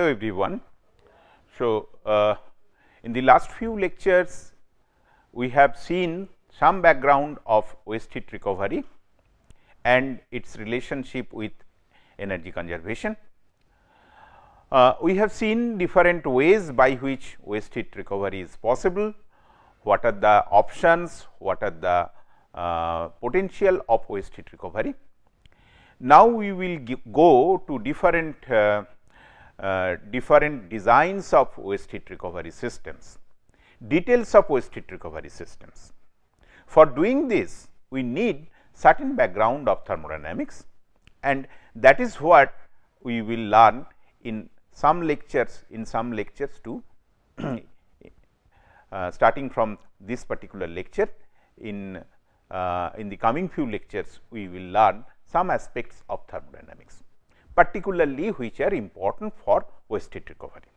Hello everyone. So, uh, in the last few lectures we have seen some background of waste heat recovery and its relationship with energy conservation. Uh, we have seen different ways by which waste heat recovery is possible, what are the options, what are the uh, potential of waste heat recovery. Now, we will go to different uh, uh, different designs of waste heat recovery systems, details of waste heat recovery systems. For doing this, we need certain background of thermodynamics and that is what we will learn in some lectures, in some lectures to uh, starting from this particular lecture in uh, in the coming few lectures we will learn some aspects of thermodynamics particularly which are important for waste heat recovery.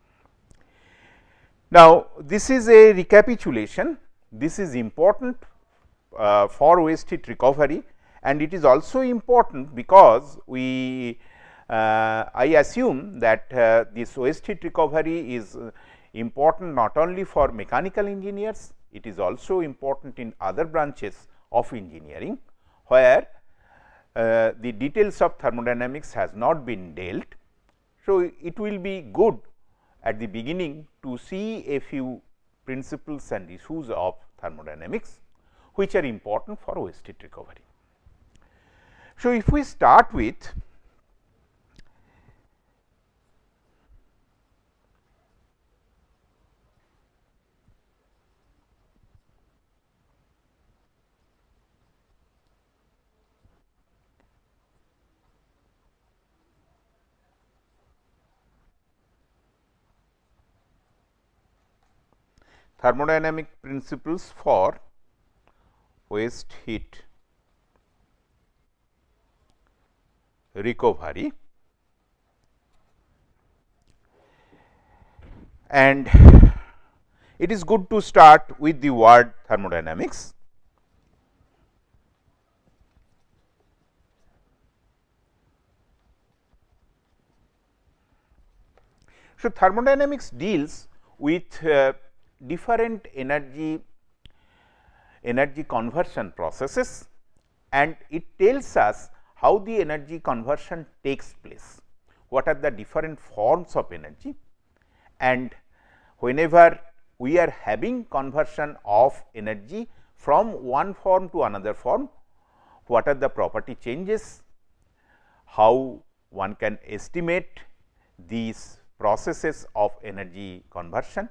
Now, this is a recapitulation, this is important uh, for waste heat recovery and it is also important because we uh, I assume that uh, this waste heat recovery is uh, important not only for mechanical engineers, it is also important in other branches of engineering where uh, the details of thermodynamics has not been dealt. So, it will be good at the beginning to see a few principles and issues of thermodynamics which are important for waste heat recovery. So, if we start with thermodynamic principles for waste heat recovery and it is good to start with the word thermodynamics. So, thermodynamics deals with uh, different energy energy conversion processes and it tells us how the energy conversion takes place, what are the different forms of energy and whenever we are having conversion of energy from one form to another form, what are the property changes, how one can estimate these processes of energy conversion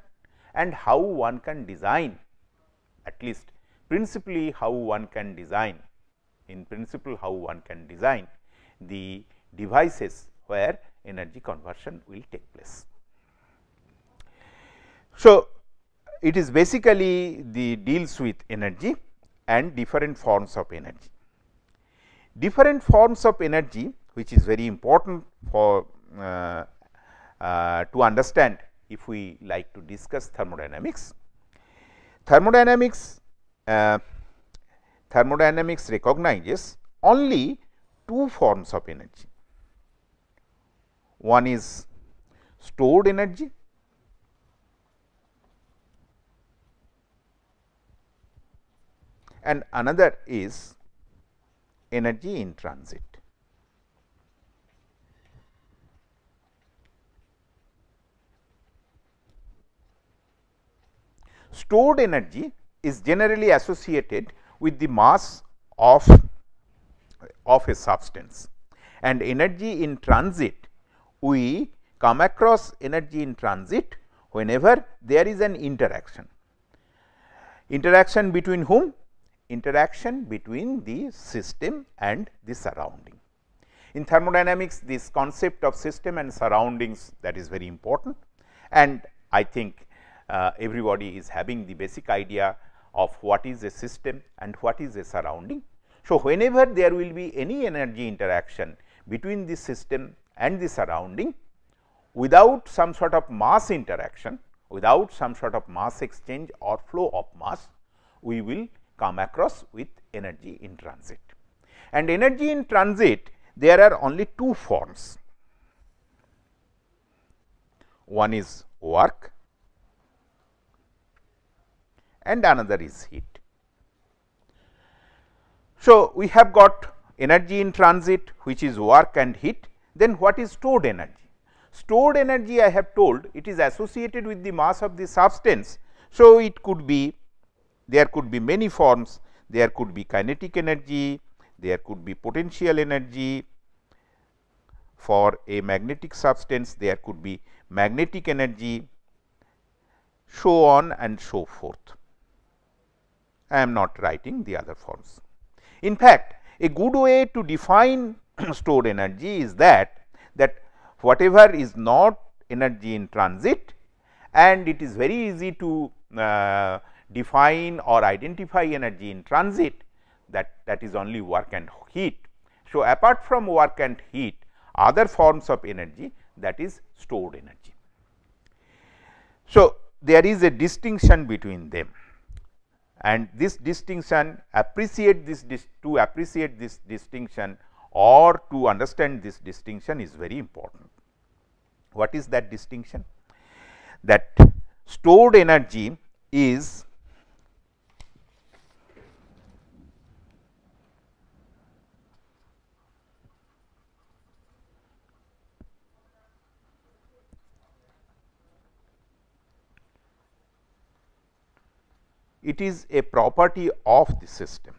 and how one can design at least principally how one can design in principle how one can design the devices where energy conversion will take place. So, it is basically the deals with energy and different forms of energy. Different forms of energy which is very important for uh, uh, to understand if we like to discuss thermodynamics. Thermodynamics uh, thermodynamics recognizes only two forms of energy. One is stored energy and another is energy in transit. stored energy is generally associated with the mass of, of a substance and energy in transit we come across energy in transit whenever there is an interaction. Interaction between whom? Interaction between the system and the surrounding. In thermodynamics this concept of system and surroundings that is very important and I think uh, everybody is having the basic idea of what is a system and what is a surrounding. So, whenever there will be any energy interaction between the system and the surrounding without some sort of mass interaction, without some sort of mass exchange or flow of mass, we will come across with energy in transit. And energy in transit, there are only two forms. One is work and another is heat. So, we have got energy in transit which is work and heat then what is stored energy? Stored energy I have told it is associated with the mass of the substance. So, it could be there could be many forms there could be kinetic energy, there could be potential energy for a magnetic substance there could be magnetic energy so on and so forth. I am not writing the other forms. In fact, a good way to define stored energy is that that whatever is not energy in transit and it is very easy to uh, define or identify energy in transit that that is only work and heat. So, apart from work and heat other forms of energy that is stored energy. So, there is a distinction between them and this distinction appreciate this to appreciate this distinction or to understand this distinction is very important. What is that distinction? That stored energy is it is a property of the system.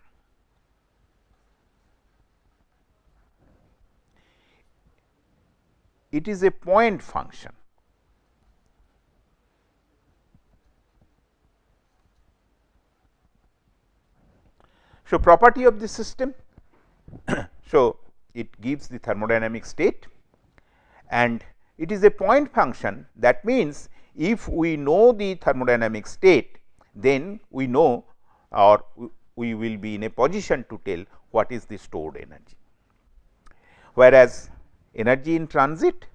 It is a point function. So, property of the system, so it gives the thermodynamic state and it is a point function that means, if we know the thermodynamic state then we know or we will be in a position to tell what is the stored energy. Whereas, energy in transit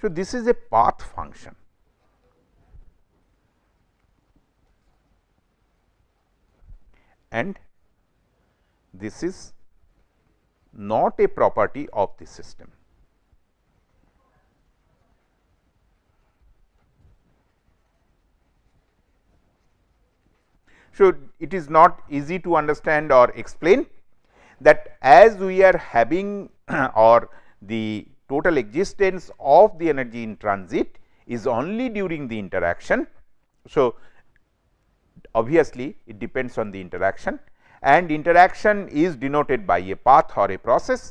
So, this is a path function. and this is not a property of the system. So, it is not easy to understand or explain that as we are having or the total existence of the energy in transit is only during the interaction. So, obviously, it depends on the interaction and interaction is denoted by a path or a process.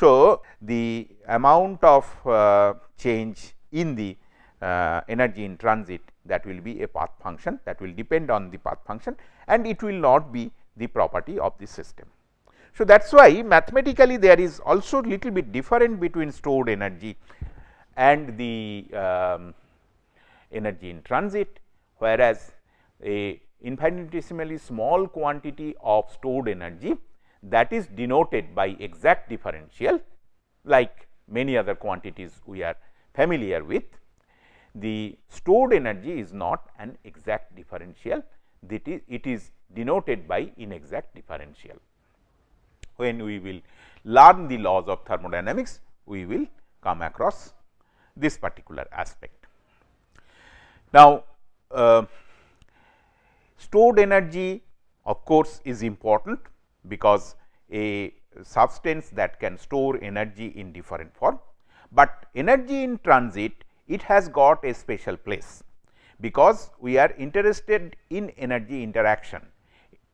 So, the amount of uh, change in the uh, energy in transit that will be a path function that will depend on the path function and it will not be the property of the system. So, that is why mathematically there is also little bit different between stored energy and the um, energy in transit whereas, a infinitesimally small quantity of stored energy that is denoted by exact differential like many other quantities we are familiar with. The stored energy is not an exact differential that is it is denoted by inexact differential. When we will learn the laws of thermodynamics we will come across this particular aspect. Now, uh, Stored energy of course, is important because a substance that can store energy in different form, but energy in transit it has got a special place because we are interested in energy interaction,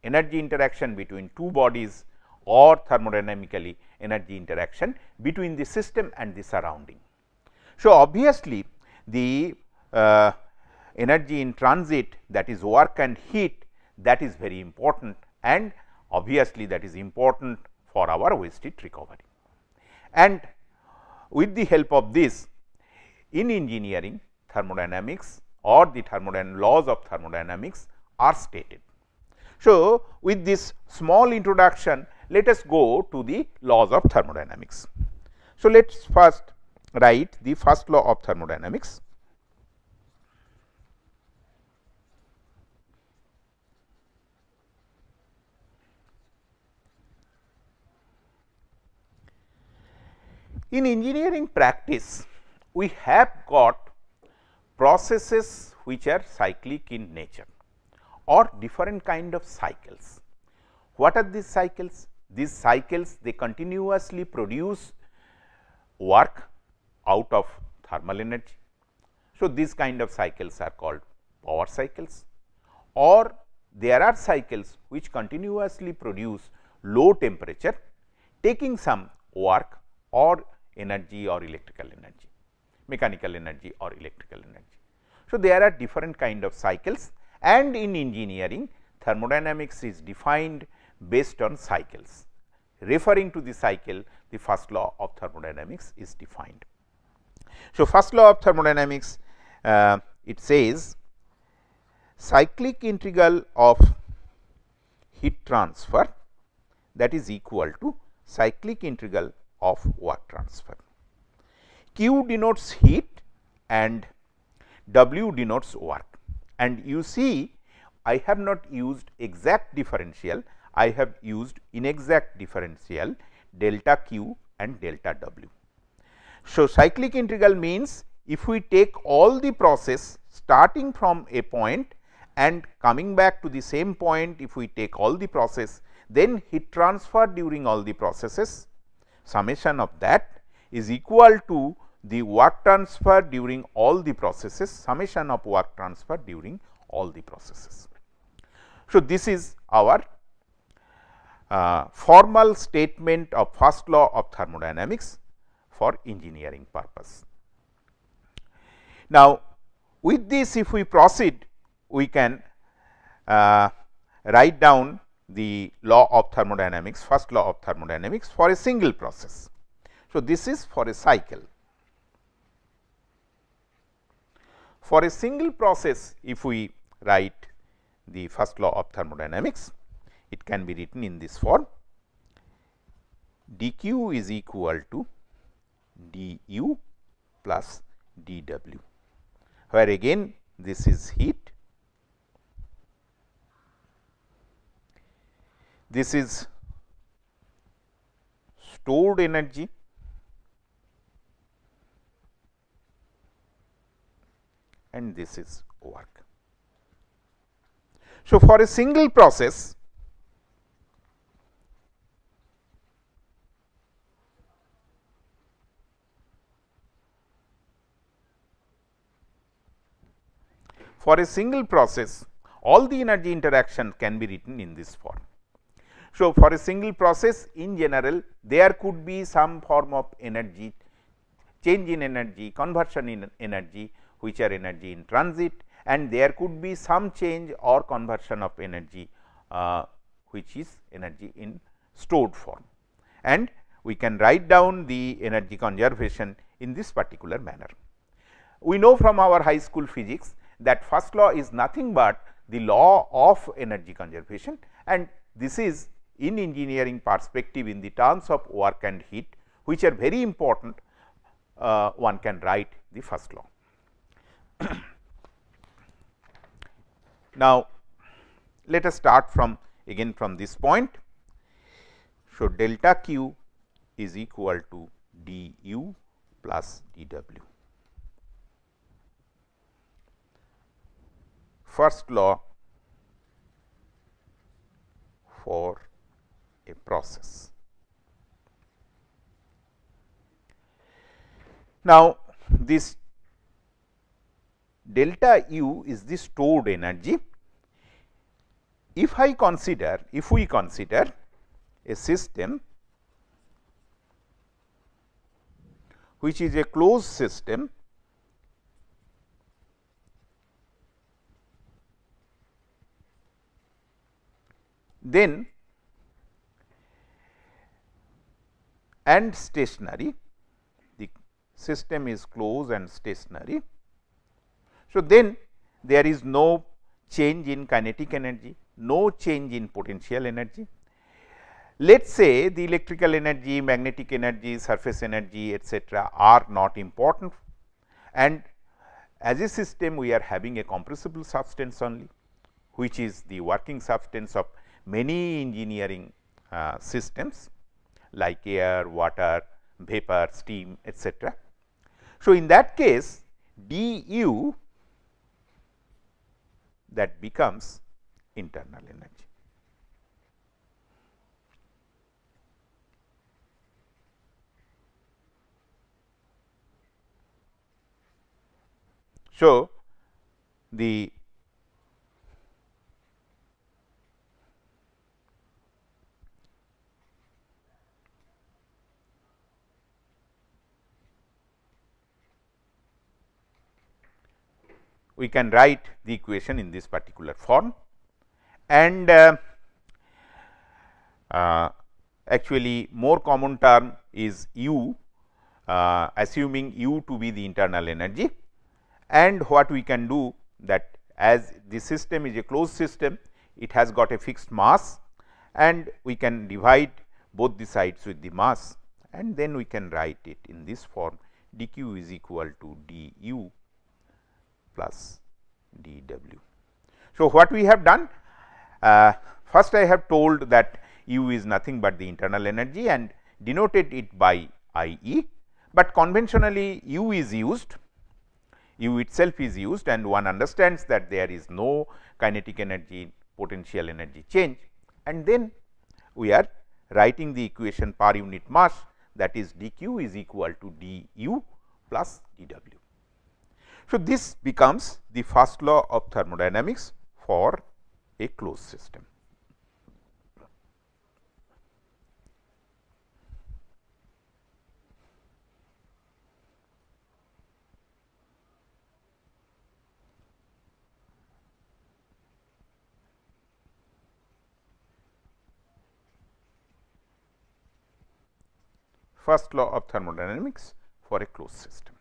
energy interaction between two bodies or thermodynamically energy interaction between the system and the surrounding. So, obviously, the uh, energy in transit that is work and heat that is very important and obviously that is important for our waste heat recovery. And with the help of this in engineering thermodynamics or the thermodynamic laws of thermodynamics are stated. So, with this small introduction let us go to the laws of thermodynamics. So, let us first write the first law of thermodynamics. In engineering practice, we have got processes which are cyclic in nature or different kind of cycles. What are these cycles? These cycles they continuously produce work out of thermal energy. So, these kind of cycles are called power cycles or there are cycles which continuously produce low temperature taking some work or energy or electrical energy, mechanical energy or electrical energy. So, there are different kind of cycles and in engineering thermodynamics is defined based on cycles. Referring to the cycle the first law of thermodynamics is defined. So, first law of thermodynamics uh, it says cyclic integral of heat transfer that is equal to cyclic integral of work transfer. Q denotes heat and W denotes work and you see I have not used exact differential, I have used inexact differential delta Q and delta W. So, cyclic integral means if we take all the process starting from a point and coming back to the same point if we take all the process then heat transfer during all the processes summation of that is equal to the work transfer during all the processes summation of work transfer during all the processes. So, this is our uh, formal statement of first law of thermodynamics for engineering purpose. Now, with this if we proceed we can uh, write down the law of thermodynamics, first law of thermodynamics for a single process. So, this is for a cycle. For a single process, if we write the first law of thermodynamics, it can be written in this form dq is equal to du plus dw, where again this is heat this is stored energy and this is work. So, for a single process for a single process all the energy interaction can be written in this form. So, for a single process in general there could be some form of energy change in energy conversion in energy which are energy in transit and there could be some change or conversion of energy uh, which is energy in stored form. And we can write down the energy conservation in this particular manner. We know from our high school physics that first law is nothing but the law of energy conservation and this is in engineering perspective in the terms of work and heat which are very important uh, one can write the first law. now, let us start from again from this point. So, delta q is equal to d u plus d w. First law for a process. Now, this delta u is the stored energy. If I consider, if we consider a system which is a closed system then and stationary, the system is closed and stationary. So, then there is no change in kinetic energy, no change in potential energy. Let us say the electrical energy, magnetic energy, surface energy etc., are not important and as a system we are having a compressible substance only which is the working substance of many engineering uh, systems like air, water, vapor, steam etc. So, in that case du that becomes internal energy. So, the we can write the equation in this particular form and uh, uh, actually more common term is u uh, assuming u to be the internal energy and what we can do that as the system is a closed system it has got a fixed mass and we can divide both the sides with the mass and then we can write it in this form dq is equal to du plus dW. So, what we have done? Uh, first I have told that U is nothing but the internal energy and denoted it by I E, but conventionally U is used, U itself is used and one understands that there is no kinetic energy potential energy change and then we are writing the equation per unit mass that is dq is equal to du plus dw. So, this becomes the first law of thermodynamics for a closed system. First law of thermodynamics for a closed system.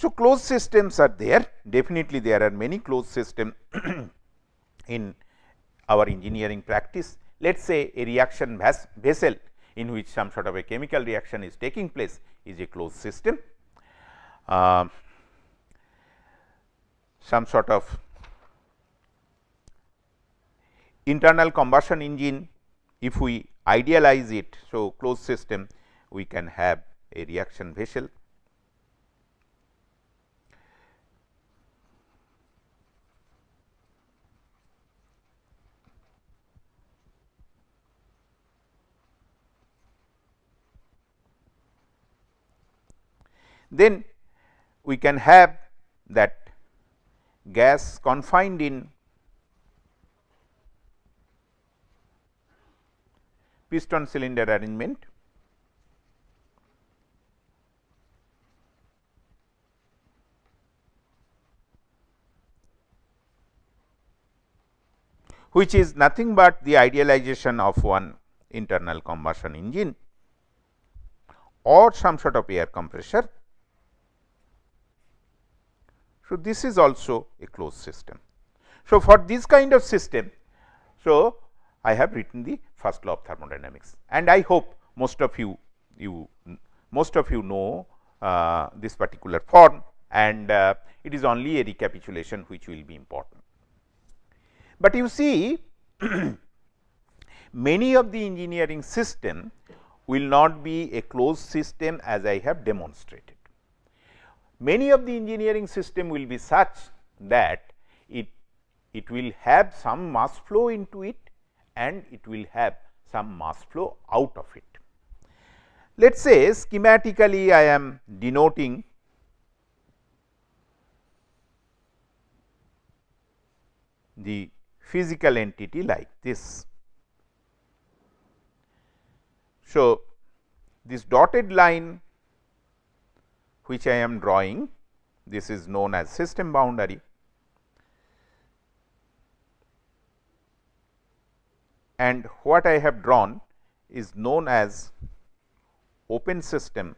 So, closed systems are there definitely there are many closed system in our engineering practice. Let us say a reaction vessel in which some sort of a chemical reaction is taking place is a closed system. Uh, some sort of internal combustion engine if we idealize it. So, closed system we can have a reaction vessel then we can have that gas confined in piston cylinder arrangement which is nothing but the idealization of one internal combustion engine or some sort of air compressor so, this is also a closed system. So, for this kind of system, so I have written the first law of thermodynamics and I hope most of you, you most of you know uh, this particular form and uh, it is only a recapitulation which will be important. But you see many of the engineering system will not be a closed system as I have demonstrated many of the engineering system will be such that it, it will have some mass flow into it and it will have some mass flow out of it. Let us say schematically I am denoting the physical entity like this. So, this dotted line which I am drawing this is known as system boundary and what I have drawn is known as open system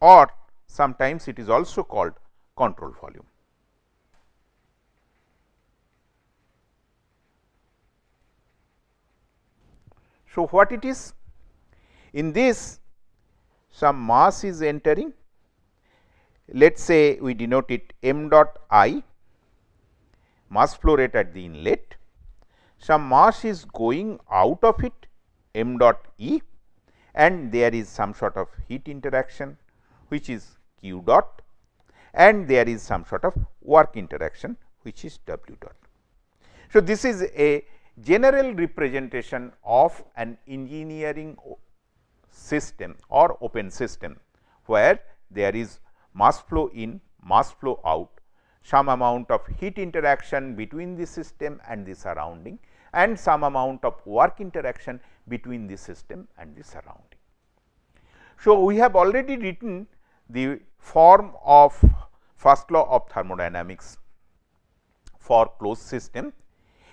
or sometimes it is also called control volume. So, what it is? In this some mass is entering let us say we denote it m dot i mass flow rate at the inlet some mass is going out of it m dot e and there is some sort of heat interaction which is q dot and there is some sort of work interaction which is w dot. So, this is a general representation of an engineering system or open system where there is mass flow in mass flow out some amount of heat interaction between the system and the surrounding and some amount of work interaction between the system and the surrounding. So, we have already written the form of first law of thermodynamics for closed system.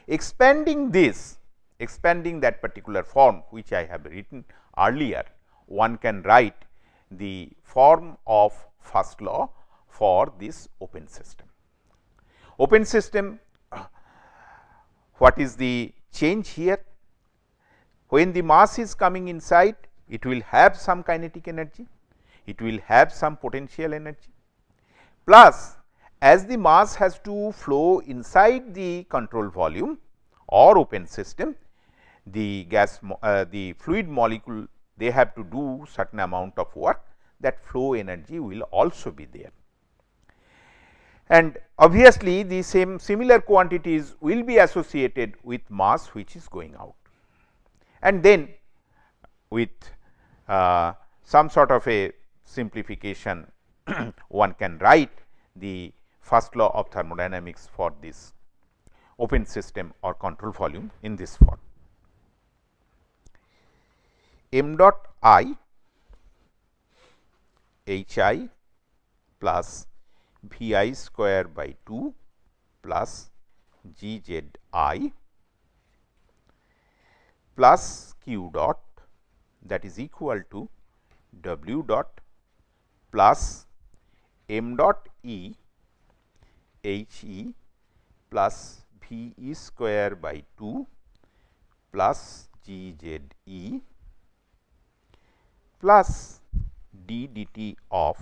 Expanding this expanding that particular form which I have written earlier, one can write the form of first law for this open system. Open system, what is the change here? When the mass is coming inside, it will have some kinetic energy, it will have some potential energy. Plus, as the mass has to flow inside the control volume or open system, the gas uh, the fluid molecule they have to do certain amount of work that flow energy will also be there. And obviously, the same similar quantities will be associated with mass which is going out and then with uh, some sort of a simplification one can write the first law of thermodynamics for this open system or control volume in this form m dot i h i plus v i square by 2 plus g z i plus q dot that is equal to w dot plus m dot e h e plus v e square by 2 plus g z e plus d dt of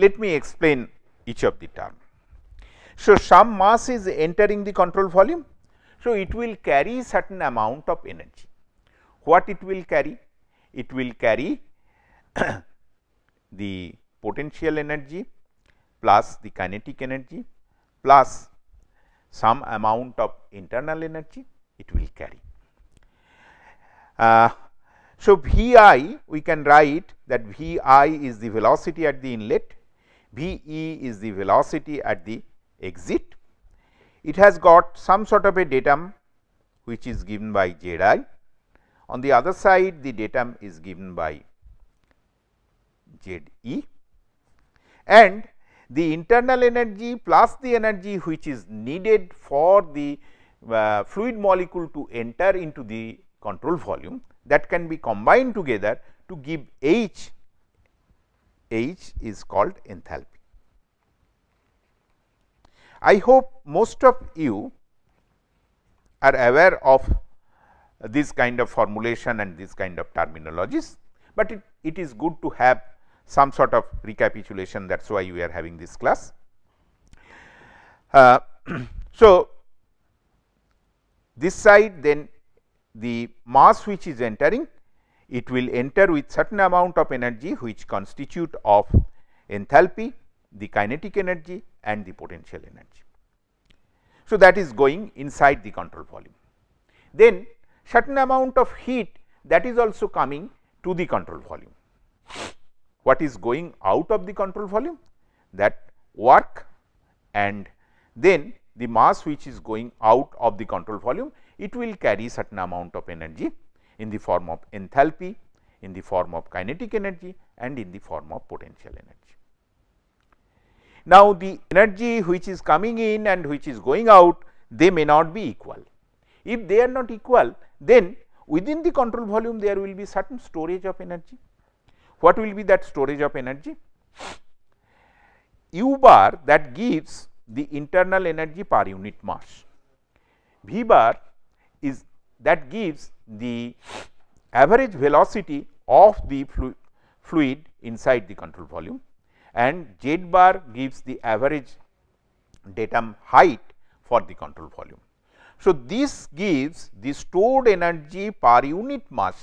Let me explain each of the term. So, some mass is entering the control volume so, it will carry certain amount of energy. What it will carry? It will carry the potential energy plus the kinetic energy plus some amount of internal energy it will carry. Uh, so, V i we can write that V i is the velocity at the inlet, V e is the velocity at the exit it has got some sort of a datum which is given by Z i. On the other side the datum is given by Z e and the internal energy plus the energy which is needed for the uh, fluid molecule to enter into the control volume that can be combined together to give H, H is called enthalpy. I hope most of you are aware of this kind of formulation and this kind of terminologies, but it, it is good to have some sort of recapitulation that is why we are having this class. Uh, so, this side then the mass which is entering it will enter with certain amount of energy which constitute of enthalpy, the kinetic energy and the potential energy. So, that is going inside the control volume. Then certain amount of heat that is also coming to the control volume. What is going out of the control volume? That work and then the mass which is going out of the control volume, it will carry certain amount of energy in the form of enthalpy, in the form of kinetic energy and in the form of potential energy. Now, the energy which is coming in and which is going out they may not be equal. If they are not equal then within the control volume there will be certain storage of energy. What will be that storage of energy? U bar that gives the internal energy per unit mass. V bar is that gives the average velocity of the fluid inside the control volume and z bar gives the average datum height for the control volume. So, this gives the stored energy per unit mass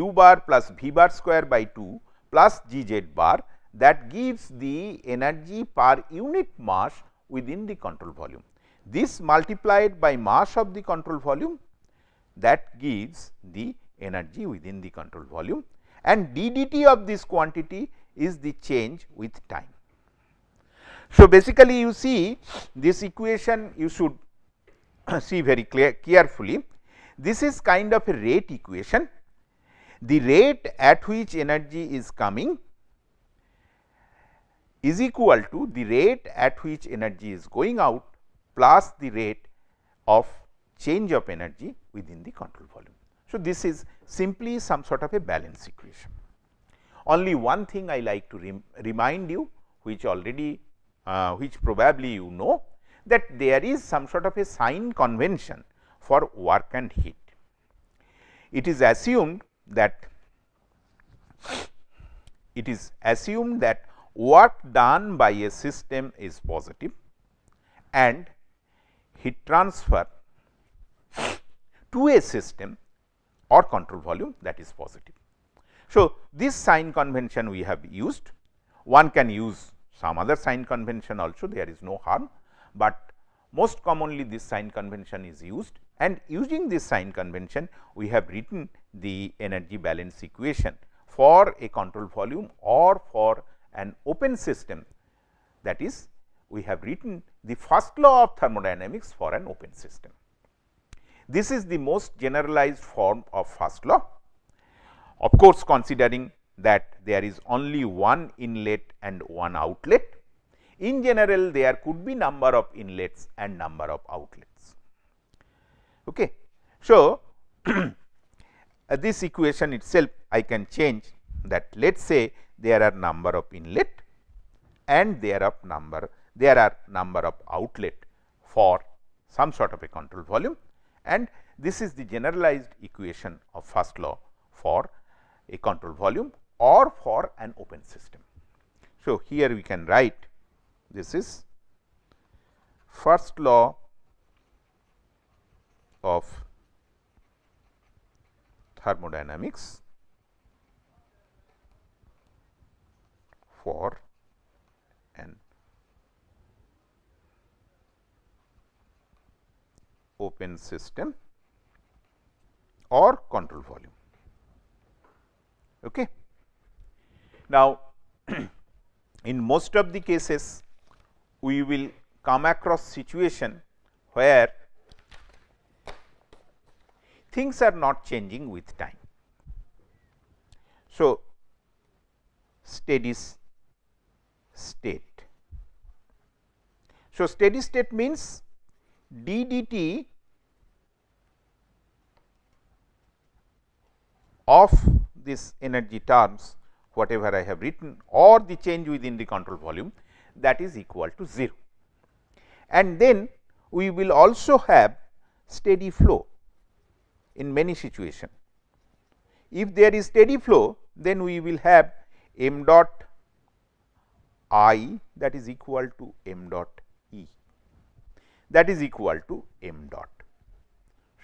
u bar plus v bar square by 2 plus g z bar that gives the energy per unit mass within the control volume. This multiplied by mass of the control volume that gives the energy within the control volume and d d t of this quantity is the change with time. So, basically you see this equation you should see very clear carefully. This is kind of a rate equation. The rate at which energy is coming is equal to the rate at which energy is going out plus the rate of change of energy within the control volume. So, this is simply some sort of a balance equation. Only one thing I like to rem remind you which already uh, which probably you know that there is some sort of a sign convention for work and heat. It is assumed that it is assumed that work done by a system is positive and heat transfer to a system or control volume that is positive. So, this sign convention we have used, one can use some other sign convention also there is no harm, but most commonly this sign convention is used and using this sign convention we have written the energy balance equation for a control volume or for an open system that is we have written the first law of thermodynamics for an open system. This is the most generalized form of first law of course, considering that there is only one inlet and one outlet. In general, there could be number of inlets and number of outlets. Okay. So, uh, this equation itself I can change that let us say there are number of inlet and there are number there are number of outlet for some sort of a control volume and this is the generalized equation of first law for a control volume or for an open system. So, here we can write this is first law of thermodynamics for an open system or control volume. Okay. Now, in most of the cases we will come across situation where things are not changing with time. So, steady state. So, steady state means d d t of this energy terms whatever I have written or the change within the control volume that is equal to 0. And then we will also have steady flow in many situation. If there is steady flow then we will have m dot i that is equal to m dot e that is equal to m dot.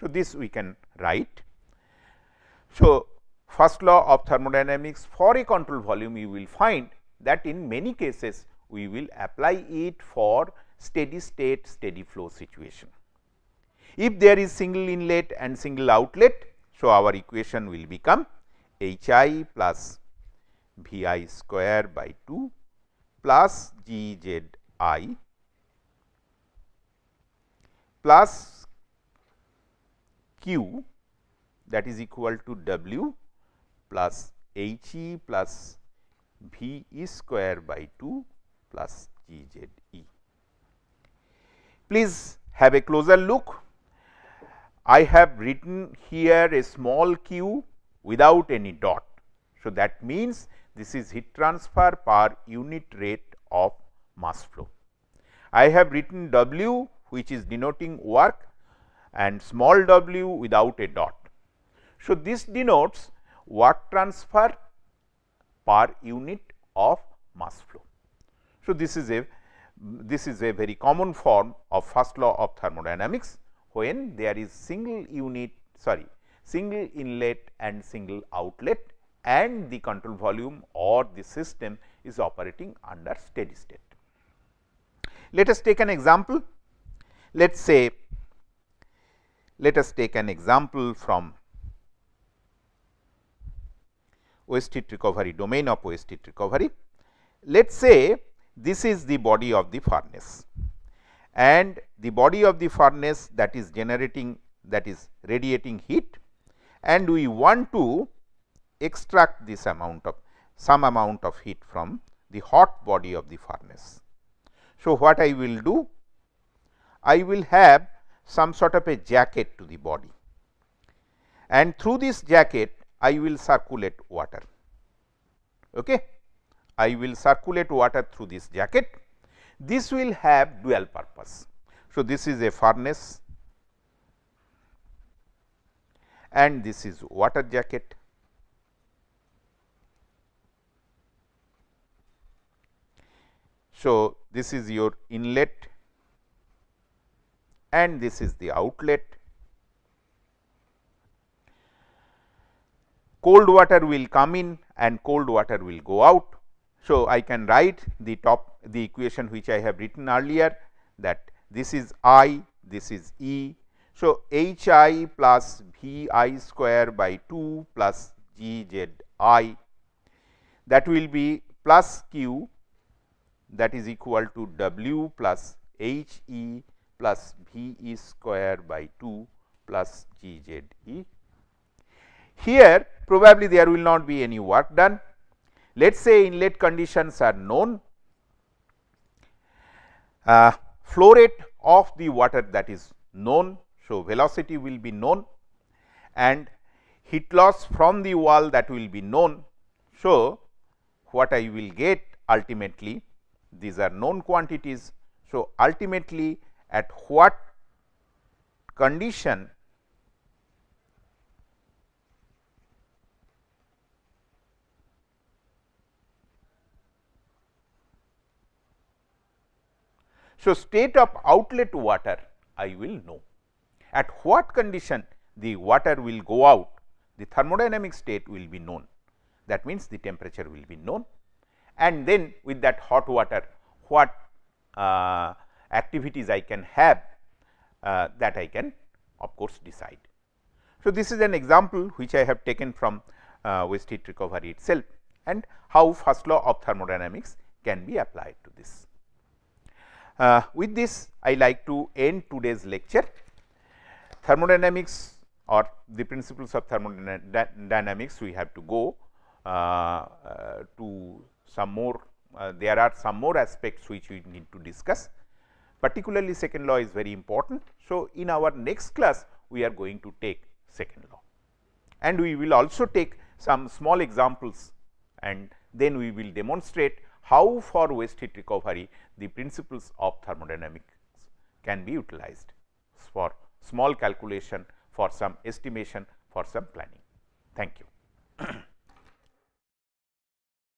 So, this we can write. So, first law of thermodynamics for a control volume you will find that in many cases we will apply it for steady state steady flow situation. If there is single inlet and single outlet, so our equation will become H i plus V i square by 2 plus G z i plus Q that is equal to W plus He plus V e square by 2 plus G Z e. Please have a closer look. I have written here a small q without any dot. So, that means this is heat transfer per unit rate of mass flow. I have written W which is denoting work and small w without a dot. So, this denotes work transfer per unit of mass flow. So, this is a this is a very common form of first law of thermodynamics when there is single unit sorry single inlet and single outlet and the control volume or the system is operating under steady state. Let us take an example. Let us say, let us take an example from waste heat recovery domain of waste heat recovery. Let us say this is the body of the furnace and the body of the furnace that is generating that is radiating heat and we want to extract this amount of some amount of heat from the hot body of the furnace. So, what I will do? I will have some sort of a jacket to the body and through this jacket I will circulate water. Okay. I will circulate water through this jacket. This will have dual purpose. So, this is a furnace and this is water jacket. So, this is your inlet and this is the outlet cold water will come in and cold water will go out. So, I can write the top the equation which I have written earlier that this is I, this is E. So, H i plus V i square by 2 plus G z i that will be plus Q that is equal to W plus H e plus V e square by 2 plus G z e here probably there will not be any work done. Let us say inlet conditions are known, uh, flow rate of the water that is known. So, velocity will be known and heat loss from the wall that will be known. So, what I will get ultimately these are known quantities. So, ultimately at what condition So, state of outlet water I will know. At what condition the water will go out, the thermodynamic state will be known. That means, the temperature will be known and then with that hot water what uh, activities I can have uh, that I can of course decide. So, this is an example which I have taken from uh, waste heat recovery itself and how first law of thermodynamics can be applied to this. Uh, with this I like to end today's lecture. Thermodynamics or the principles of thermodynamics we have to go uh, uh, to some more uh, there are some more aspects which we need to discuss particularly second law is very important. So, in our next class we are going to take second law and we will also take some small examples and then we will demonstrate how for waste heat recovery the principles of thermodynamics can be utilized for small calculation for some estimation for some planning. Thank you.